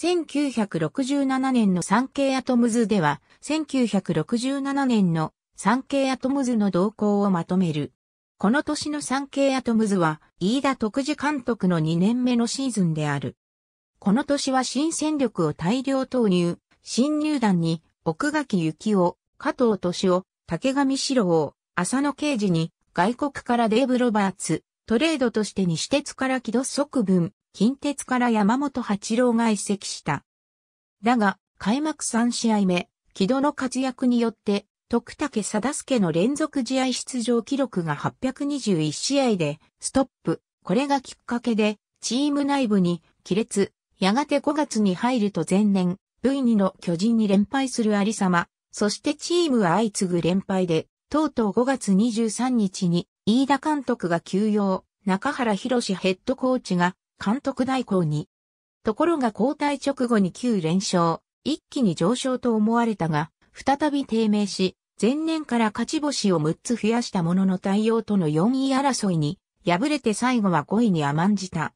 1967年の産経アトムズでは、1967年の産経アトムズの動向をまとめる。この年の産経アトムズは、飯田徳次監督の2年目のシーズンである。この年は新戦力を大量投入、新入団に、奥垣幸夫、加藤敏夫、竹上白郎、浅野刑事に、外国からデーブ・ロバーツ、トレードとして西鉄から木戸即分、近鉄から山本八郎が移籍した。だが、開幕3試合目、木戸の活躍によって、徳武貞介の連続試合出場記録が821試合で、ストップ。これがきっかけで、チーム内部に、亀裂。やがて5月に入ると前年、V2 の巨人に連敗する有様。そしてチームは相次ぐ連敗で、とうとう5月23日に、飯田監督が休養、中原博ヘッドコーチが監督代行に。ところが交代直後に9連勝、一気に上昇と思われたが、再び低迷し、前年から勝ち星を6つ増やしたものの対応との4位争いに、敗れて最後は5位に甘んじた。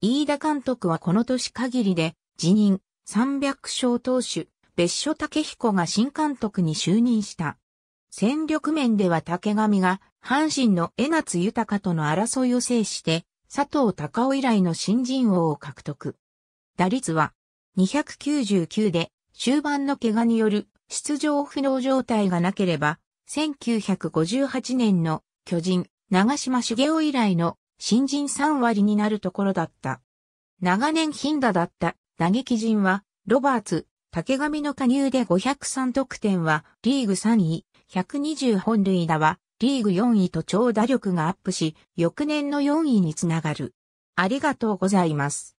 飯田監督はこの年限りで、辞任、300勝投手、別所武彦が新監督に就任した。戦力面では竹上が、阪神の江夏豊との争いを制して、佐藤隆夫以来の新人王を獲得。打率は299で終盤の怪我による出場不能状態がなければ、1958年の巨人、長島茂雄以来の新人3割になるところだった。長年頻打だった打撃陣は、ロバーツ、竹上の加入で503得点はリーグ3位、120本塁打はリーグ4位と超打力がアップし、翌年の4位につながる。ありがとうございます。